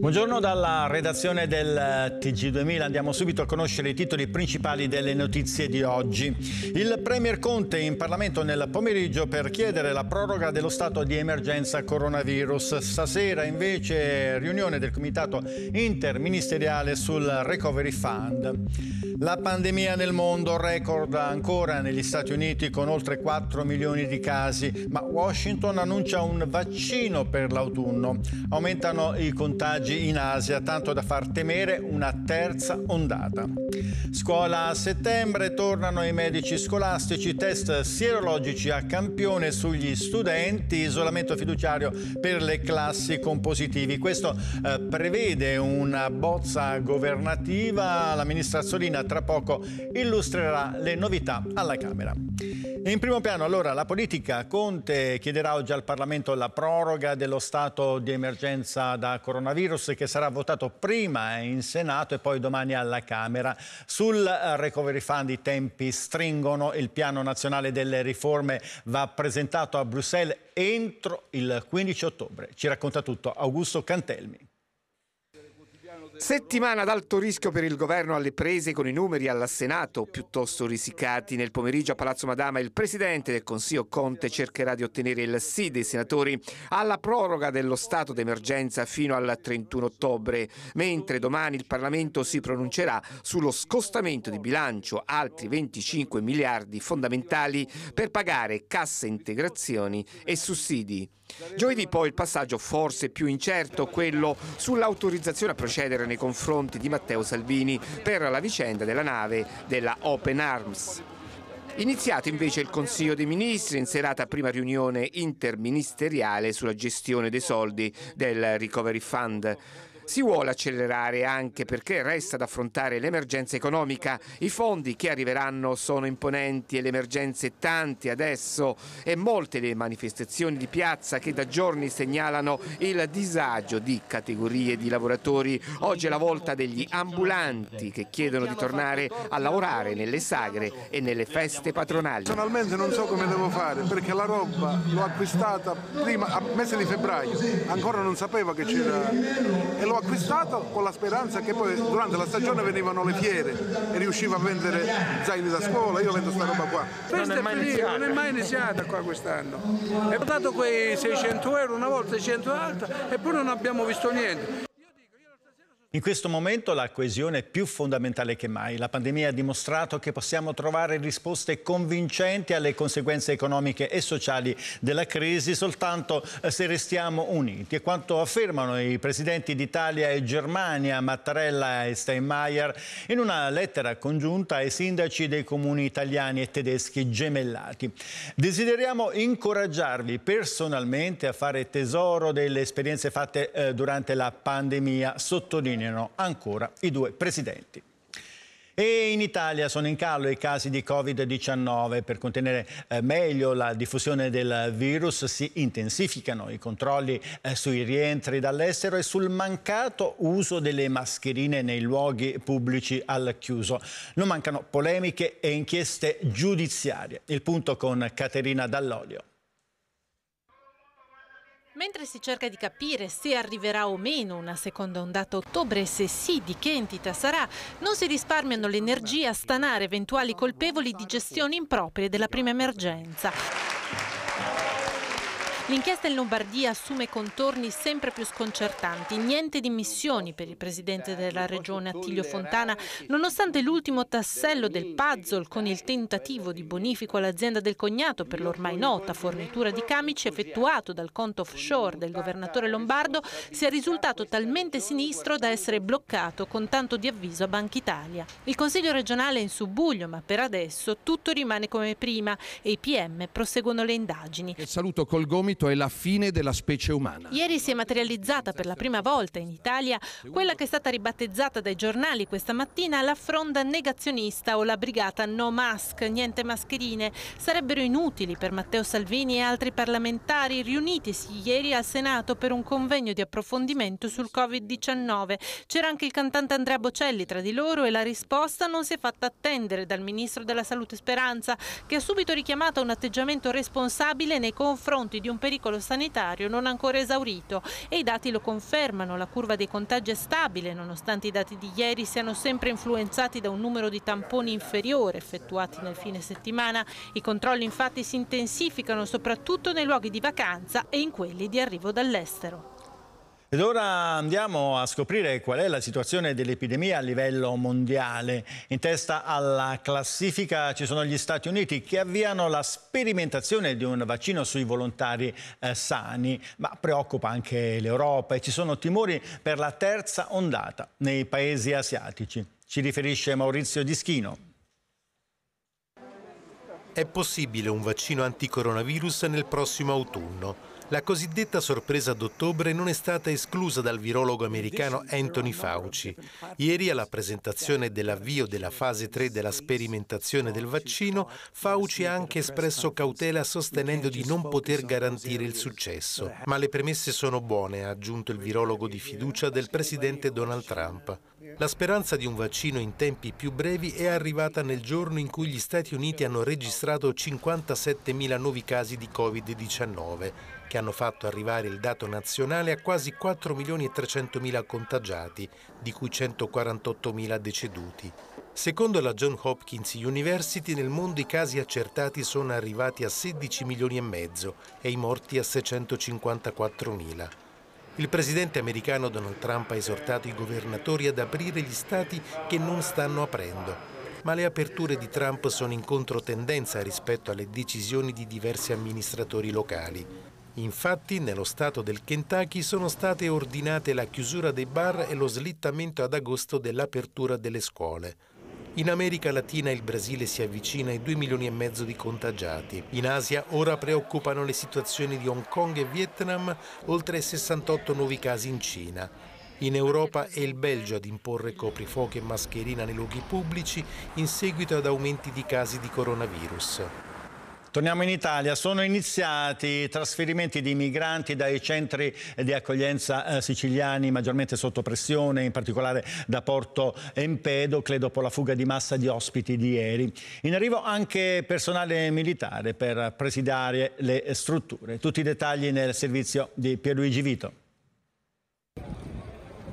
Buongiorno dalla redazione del eh, TG2000, andiamo subito a conoscere i titoli principali delle notizie di oggi. Il Premier Conte in Parlamento nel pomeriggio per chiedere la proroga dello stato di emergenza coronavirus. Stasera invece riunione del Comitato Interministeriale sul Recovery Fund. La pandemia nel mondo record ancora negli Stati Uniti con oltre 4 milioni di casi, ma Washington annuncia un vaccino per l'autunno. Aumentano i contagi oggi in Asia, tanto da far temere una terza ondata. Scuola a settembre, tornano i medici scolastici, test sierologici a campione sugli studenti, isolamento fiduciario per le classi con positivi. Questo eh, prevede una bozza governativa, la ministra Solina tra poco illustrerà le novità alla Camera in primo piano, allora, la politica. Conte chiederà oggi al Parlamento la proroga dello stato di emergenza da coronavirus che sarà votato prima eh, in Senato e poi domani alla Camera. Sul eh, Recovery Fund i tempi stringono, il piano nazionale delle riforme va presentato a Bruxelles entro il 15 ottobre. Ci racconta tutto Augusto Cantelmi. Settimana ad alto rischio per il governo alle prese con i numeri al Senato, piuttosto risicati. Nel pomeriggio a Palazzo Madama il presidente del Consiglio Conte cercherà di ottenere il sì dei senatori alla proroga dello stato d'emergenza fino al 31 ottobre, mentre domani il Parlamento si pronuncerà sullo scostamento di bilancio altri 25 miliardi fondamentali per pagare casse integrazioni e sussidi. Giovedì poi il passaggio forse più incerto, quello sull'autorizzazione a procedere nei confronti di Matteo Salvini per la vicenda della nave della Open Arms. Iniziato invece il Consiglio dei Ministri in serata prima riunione interministeriale sulla gestione dei soldi del Recovery Fund. Si vuole accelerare anche perché resta da affrontare l'emergenza economica. I fondi che arriveranno sono imponenti e le emergenze tante adesso e molte le manifestazioni di piazza che da giorni segnalano il disagio di categorie di lavoratori. Oggi è la volta degli ambulanti che chiedono di tornare a lavorare nelle sagre e nelle feste patronali. Personalmente non so come devo fare perché la roba l'ho acquistata prima, a mese di febbraio, ancora non sapeva che c'era e l'ho acquistato con la speranza che poi durante la stagione venivano le fiere e riusciva a vendere zaini da scuola, io vendo sta roba qua. Questa è, finita, non è mai iniziata qua quest'anno. È portato quei 600 euro una volta, 600 alta e poi non abbiamo visto niente. In questo momento la coesione è più fondamentale che mai. La pandemia ha dimostrato che possiamo trovare risposte convincenti alle conseguenze economiche e sociali della crisi soltanto eh, se restiamo uniti. E quanto affermano i presidenti d'Italia e Germania, Mattarella e Steinmeier, in una lettera congiunta ai sindaci dei comuni italiani e tedeschi gemellati. Desideriamo incoraggiarvi personalmente a fare tesoro delle esperienze fatte eh, durante la pandemia, sottolineando nominano ancora i due presidenti. E in Italia sono in calo i casi di Covid-19. Per contenere eh, meglio la diffusione del virus si intensificano i controlli eh, sui rientri dall'estero e sul mancato uso delle mascherine nei luoghi pubblici al chiuso. Non mancano polemiche e inchieste giudiziarie. Il punto con Caterina Dall'Olio. Mentre si cerca di capire se arriverà o meno una seconda ondata a ottobre e se sì di che entità sarà, non si risparmiano le energie a stanare eventuali colpevoli di gestioni improprie della prima emergenza. L'inchiesta in Lombardia assume contorni sempre più sconcertanti. Niente dimissioni per il presidente della regione Attilio Fontana, nonostante l'ultimo tassello del puzzle con il tentativo di bonifico all'azienda del cognato per l'ormai nota fornitura di camici effettuato dal conto offshore del governatore lombardo, sia risultato talmente sinistro da essere bloccato con tanto di avviso a Banca Italia. Il Consiglio regionale è in subbuglio, ma per adesso tutto rimane come prima e i PM proseguono le indagini. saluto col gomito concreto è la fine della specie umana. Ieri si è materializzata per la prima volta in Italia quella che è stata ribattezzata dai giornali questa mattina la fronda negazionista o la brigata no mask, niente mascherine. Sarebbero inutili per Matteo Salvini e altri parlamentari riunitisi ieri al Senato per un convegno di approfondimento sul Covid-19. C'era anche il cantante Andrea Bocelli tra di loro e la risposta non si è fatta attendere dal ministro della Salute Speranza che ha subito richiamato un atteggiamento responsabile nei confronti di un pediatra pericolo sanitario non ancora esaurito e i dati lo confermano, la curva dei contagi è stabile nonostante i dati di ieri siano sempre influenzati da un numero di tamponi inferiore effettuati nel fine settimana. I controlli infatti si intensificano soprattutto nei luoghi di vacanza e in quelli di arrivo dall'estero. Ed ora andiamo a scoprire qual è la situazione dell'epidemia a livello mondiale. In testa alla classifica ci sono gli Stati Uniti che avviano la sperimentazione di un vaccino sui volontari eh, sani, ma preoccupa anche l'Europa e ci sono timori per la terza ondata nei paesi asiatici. Ci riferisce Maurizio Dischino. È possibile un vaccino anticoronavirus nel prossimo autunno. La cosiddetta sorpresa d'ottobre non è stata esclusa dal virologo americano Anthony Fauci. Ieri, alla presentazione dell'avvio della fase 3 della sperimentazione del vaccino, Fauci ha anche espresso cautela sostenendo di non poter garantire il successo. Ma le premesse sono buone, ha aggiunto il virologo di fiducia del presidente Donald Trump. La speranza di un vaccino in tempi più brevi è arrivata nel giorno in cui gli Stati Uniti hanno registrato 57.000 nuovi casi di Covid-19 che hanno fatto arrivare il dato nazionale a quasi 4 milioni e 300 mila contagiati, di cui 148 mila deceduti. Secondo la John Hopkins University nel mondo i casi accertati sono arrivati a 16 milioni e mezzo e i morti a 654 mila. Il presidente americano Donald Trump ha esortato i governatori ad aprire gli stati che non stanno aprendo, ma le aperture di Trump sono in controtendenza rispetto alle decisioni di diversi amministratori locali. Infatti, nello stato del Kentucky sono state ordinate la chiusura dei bar e lo slittamento ad agosto dell'apertura delle scuole. In America Latina il Brasile si avvicina ai 2 milioni e mezzo di contagiati. In Asia ora preoccupano le situazioni di Hong Kong e Vietnam, oltre ai 68 nuovi casi in Cina. In Europa è il Belgio ad imporre coprifuoco e mascherina nei luoghi pubblici in seguito ad aumenti di casi di coronavirus. Torniamo in Italia, sono iniziati i trasferimenti di migranti dai centri di accoglienza eh, siciliani maggiormente sotto pressione, in particolare da Porto Empedocle dopo la fuga di massa di ospiti di ieri. In arrivo anche personale militare per presidiare le strutture. Tutti i dettagli nel servizio di Pierluigi Vito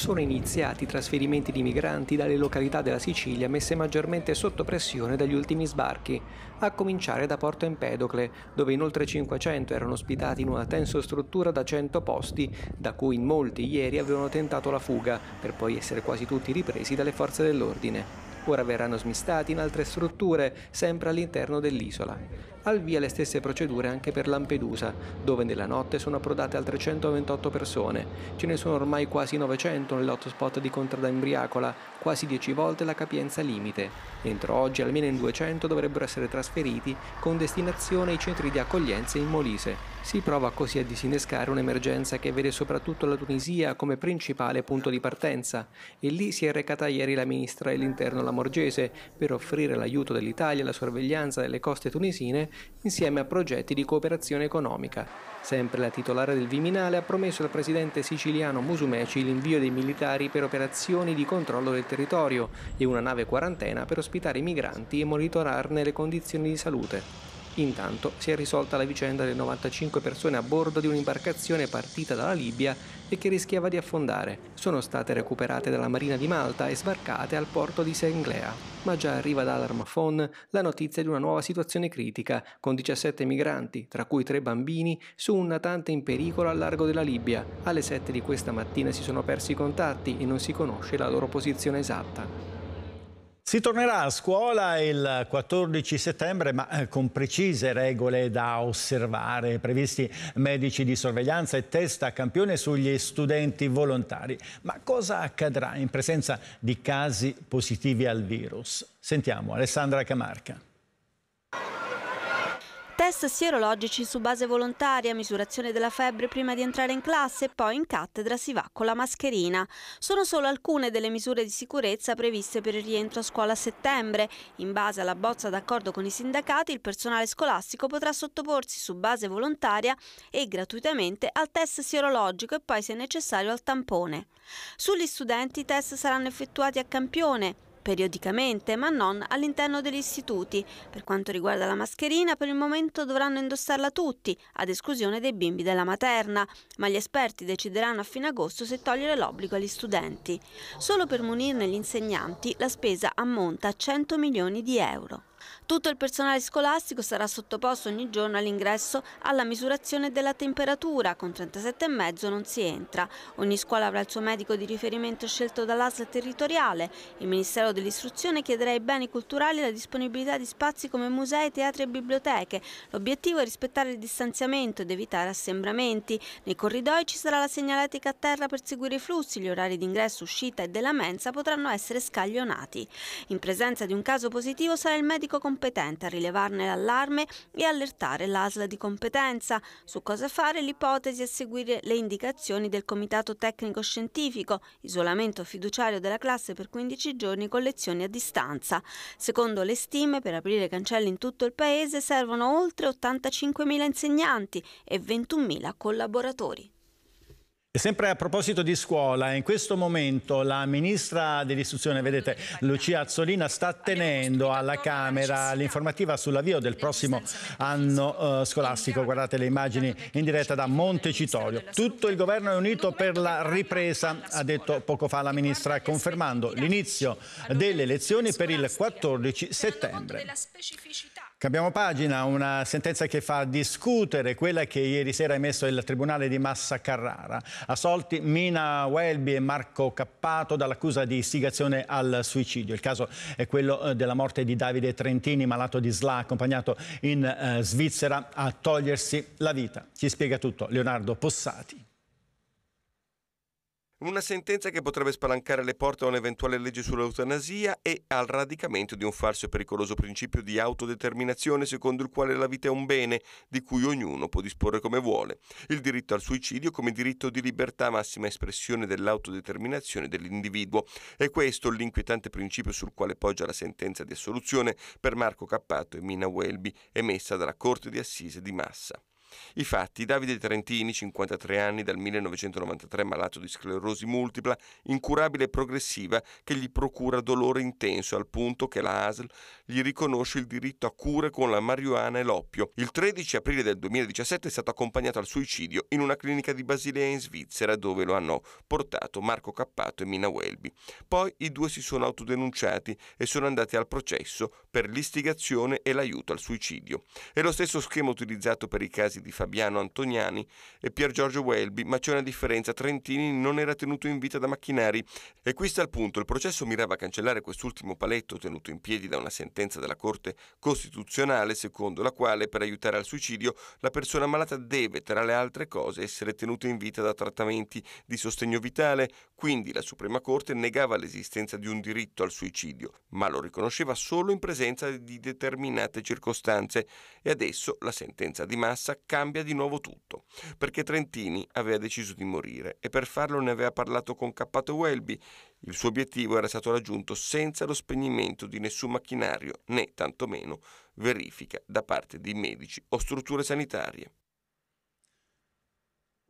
sono iniziati i trasferimenti di migranti dalle località della Sicilia messe maggiormente sotto pressione dagli ultimi sbarchi, a cominciare da Porto Empedocle, dove in oltre 500 erano ospitati in una tenso struttura da 100 posti, da cui in molti ieri avevano tentato la fuga, per poi essere quasi tutti ripresi dalle forze dell'ordine. Ora verranno smistati in altre strutture, sempre all'interno dell'isola al via le stesse procedure anche per Lampedusa, dove nella notte sono approdate altre 128 persone. Ce ne sono ormai quasi 900 nell'hotspot di Contrada Imbriacola, quasi 10 volte la capienza limite. Entro oggi almeno in 200 dovrebbero essere trasferiti con destinazione ai centri di accoglienza in Molise. Si prova così a disinnescare un'emergenza che vede soprattutto la Tunisia come principale punto di partenza e lì si è recata ieri la ministra dell'interno Lamorgese per offrire l'aiuto dell'Italia alla sorveglianza delle coste tunisine insieme a progetti di cooperazione economica. Sempre la titolare del Viminale ha promesso al presidente siciliano Musumeci l'invio dei militari per operazioni di controllo del territorio e una nave quarantena per ospitare i migranti e monitorarne le condizioni di salute. Intanto si è risolta la vicenda delle 95 persone a bordo di un'imbarcazione partita dalla Libia e che rischiava di affondare. Sono state recuperate dalla Marina di Malta e sbarcate al porto di Senglea. Ma già arriva da Alarmafon la notizia di una nuova situazione critica, con 17 migranti, tra cui tre bambini, su un natante in pericolo al largo della Libia. Alle 7 di questa mattina si sono persi i contatti e non si conosce la loro posizione esatta. Si tornerà a scuola il 14 settembre, ma eh, con precise regole da osservare, previsti medici di sorveglianza e test a campione sugli studenti volontari. Ma cosa accadrà in presenza di casi positivi al virus? Sentiamo Alessandra Camarca. Test sierologici su base volontaria, misurazione della febbre prima di entrare in classe e poi in cattedra si va con la mascherina. Sono solo alcune delle misure di sicurezza previste per il rientro a scuola a settembre. In base alla bozza d'accordo con i sindacati, il personale scolastico potrà sottoporsi su base volontaria e gratuitamente al test sierologico e poi se necessario al tampone. Sugli studenti i test saranno effettuati a campione periodicamente, ma non all'interno degli istituti. Per quanto riguarda la mascherina, per il momento dovranno indossarla tutti, ad esclusione dei bimbi della materna, ma gli esperti decideranno a fine agosto se togliere l'obbligo agli studenti. Solo per munirne gli insegnanti la spesa ammonta a 100 milioni di euro. Tutto il personale scolastico sarà sottoposto ogni giorno all'ingresso alla misurazione della temperatura, con 37,5 non si entra. Ogni scuola avrà il suo medico di riferimento scelto dall'ASL territoriale. Il Ministero dell'Istruzione chiederà ai beni culturali la disponibilità di spazi come musei, teatri e biblioteche. L'obiettivo è rispettare il distanziamento ed evitare assembramenti. Nei corridoi ci sarà la segnaletica a terra per seguire i flussi, gli orari di ingresso, uscita e della mensa potranno essere scaglionati. In presenza di un caso positivo sarà il medico tecnico competente a rilevarne l'allarme e allertare l'ASL di competenza su cosa fare, l'ipotesi è seguire le indicazioni del Comitato Tecnico Scientifico, isolamento fiduciario della classe per 15 giorni con lezioni a distanza. Secondo le stime, per aprire cancelli in tutto il paese servono oltre 85.000 insegnanti e 21.000 collaboratori. E sempre a proposito di scuola, in questo momento la ministra dell'istruzione, vedete, Lucia Azzolina, sta tenendo alla Camera l'informativa sull'avvio del prossimo anno eh, scolastico. Guardate le immagini in diretta da Montecitorio. Tutto il governo è unito per la ripresa, ha detto poco fa la ministra, confermando l'inizio delle elezioni per il 14 settembre. Cambiamo pagina, una sentenza che fa discutere quella che ieri sera ha emesso il Tribunale di Massa Carrara. Assolti Mina Welby e Marco Cappato dall'accusa di istigazione al suicidio. Il caso è quello eh, della morte di Davide Trentini, malato di SLA, accompagnato in eh, Svizzera a togliersi la vita. Ci spiega tutto Leonardo Possati. Una sentenza che potrebbe spalancare le porte a un'eventuale legge sull'eutanasia e al radicamento di un falso e pericoloso principio di autodeterminazione secondo il quale la vita è un bene di cui ognuno può disporre come vuole. Il diritto al suicidio come diritto di libertà massima espressione dell'autodeterminazione dell'individuo. È questo l'inquietante principio sul quale poggia la sentenza di assoluzione per Marco Cappato e Mina Welby emessa dalla Corte di Assise di Massa. I fatti, Davide Trentini, 53 anni, dal 1993 malato di sclerosi multipla, incurabile e progressiva, che gli procura dolore intenso al punto che la ASL gli riconosce il diritto a cure con la marijuana e l'oppio. Il 13 aprile del 2017 è stato accompagnato al suicidio in una clinica di Basilea in Svizzera dove lo hanno portato Marco Cappato e Mina Welby. Poi i due si sono autodenunciati e sono andati al processo per l'istigazione e l'aiuto al suicidio. È lo stesso schema utilizzato per i casi testi di Fabiano Antoniani e Pier Giorgio Welby, ma c'è una differenza, Trentini non era tenuto in vita da macchinari. E qui sta il punto, il processo mirava a cancellare quest'ultimo paletto tenuto in piedi da una sentenza della Corte Costituzionale, secondo la quale per aiutare al suicidio la persona malata deve, tra le altre cose, essere tenuta in vita da trattamenti di sostegno vitale, quindi la Suprema Corte negava l'esistenza di un diritto al suicidio, ma lo riconosceva solo in presenza di determinate circostanze e adesso la sentenza di massa cambia di nuovo tutto, perché Trentini aveva deciso di morire e per farlo ne aveva parlato con Cappato Welby. Il suo obiettivo era stato raggiunto senza lo spegnimento di nessun macchinario né tantomeno verifica da parte di medici o strutture sanitarie.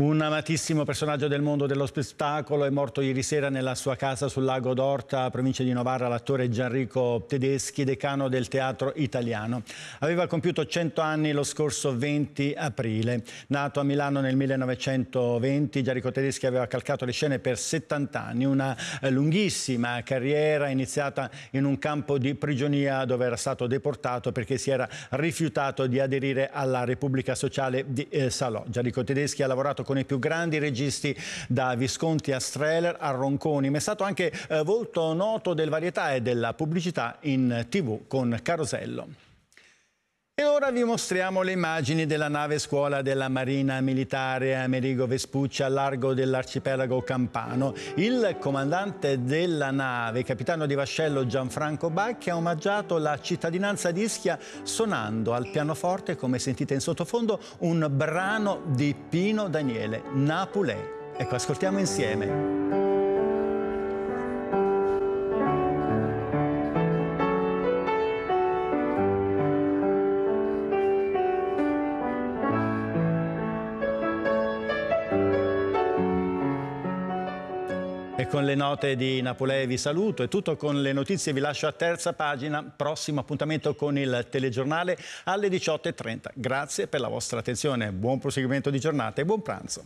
Un amatissimo personaggio del mondo dello spettacolo è morto ieri sera nella sua casa sul lago d'Orta, provincia di Novara, l'attore Gianrico Tedeschi, decano del teatro italiano. Aveva compiuto 100 anni lo scorso 20 aprile. Nato a Milano nel 1920, Gianrico Tedeschi aveva calcato le scene per 70 anni, una lunghissima carriera iniziata in un campo di prigionia dove era stato deportato perché si era rifiutato di aderire alla Repubblica Sociale di eh, Salò. Gianrico Tedeschi ha lavorato con i più grandi registi da Visconti a Streller a Ronconi, ma è stato anche eh, volto noto del varietà e della pubblicità in tv con Carosello. E ora vi mostriamo le immagini della nave scuola della Marina Militare Amerigo Vespucci a largo dell'arcipelago campano. Il comandante della nave, capitano di vascello Gianfranco Bacchi, ha omaggiato la cittadinanza di Ischia suonando al pianoforte, come sentite in sottofondo, un brano di Pino Daniele, Napulè. Ecco, ascoltiamo insieme. con le note di Napolei vi saluto, è tutto con le notizie, vi lascio a terza pagina, prossimo appuntamento con il telegiornale alle 18.30. Grazie per la vostra attenzione, buon proseguimento di giornata e buon pranzo.